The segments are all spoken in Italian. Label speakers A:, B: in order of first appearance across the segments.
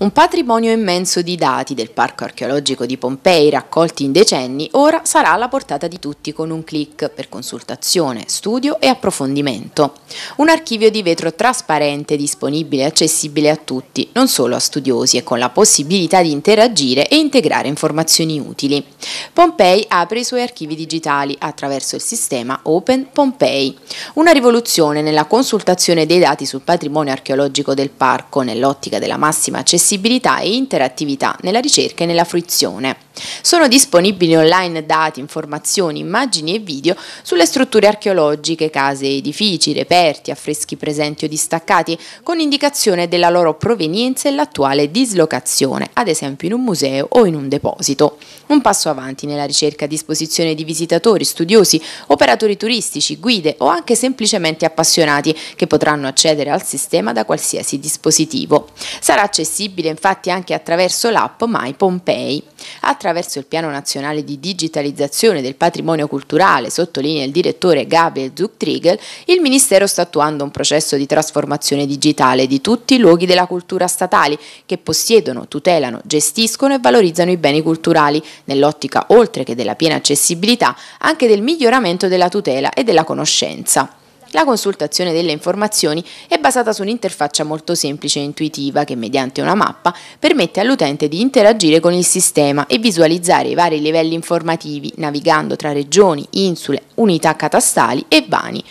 A: Un patrimonio immenso di dati del Parco archeologico di Pompei raccolti in decenni ora sarà alla portata di tutti con un clic per consultazione, studio e approfondimento. Un archivio di vetro trasparente, disponibile e accessibile a tutti, non solo a studiosi e con la possibilità di interagire e integrare informazioni utili. Pompei apre i suoi archivi digitali attraverso il sistema Open Pompei, una rivoluzione nella consultazione dei dati sul patrimonio archeologico del parco nell'ottica della massima accessibilità flessibilità e interattività nella ricerca e nella fruizione. Sono disponibili online dati, informazioni, immagini e video sulle strutture archeologiche, case, edifici, reperti, affreschi presenti o distaccati, con indicazione della loro provenienza e l'attuale dislocazione, ad esempio in un museo o in un deposito. Un passo avanti nella ricerca a disposizione di visitatori, studiosi, operatori turistici, guide o anche semplicemente appassionati che potranno accedere al sistema da qualsiasi dispositivo. Sarà accessibile infatti anche attraverso l'app My Pompei. Attra attraverso il Piano Nazionale di Digitalizzazione del Patrimonio Culturale, sottolinea il direttore Gabriel Zucktriegel, il Ministero sta attuando un processo di trasformazione digitale di tutti i luoghi della cultura statali che possiedono, tutelano, gestiscono e valorizzano i beni culturali, nell'ottica oltre che della piena accessibilità anche del miglioramento della tutela e della conoscenza. La consultazione delle informazioni è basata su un'interfaccia molto semplice e intuitiva che mediante una mappa permette all'utente di interagire con il sistema e visualizzare i vari livelli informativi navigando tra regioni, insule, unità catastali e vani.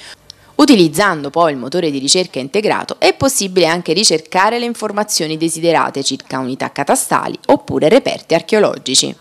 A: Utilizzando poi il motore di ricerca integrato è possibile anche ricercare le informazioni desiderate circa unità catastali oppure reperti archeologici.